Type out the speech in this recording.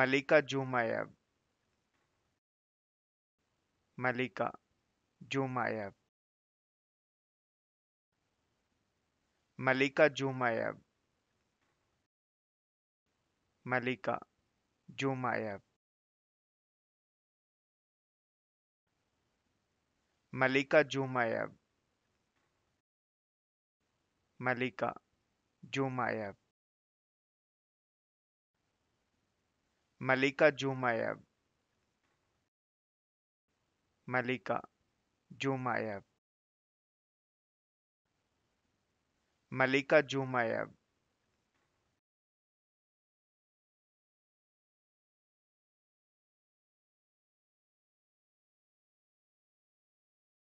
मलिका जुमायब मलिका जुमायब मलिका जुमायब मलिका जुमायब मलिका जुमायब मलिका जुमायब Malika Jumayev Malika Jumayev Malika Jumayev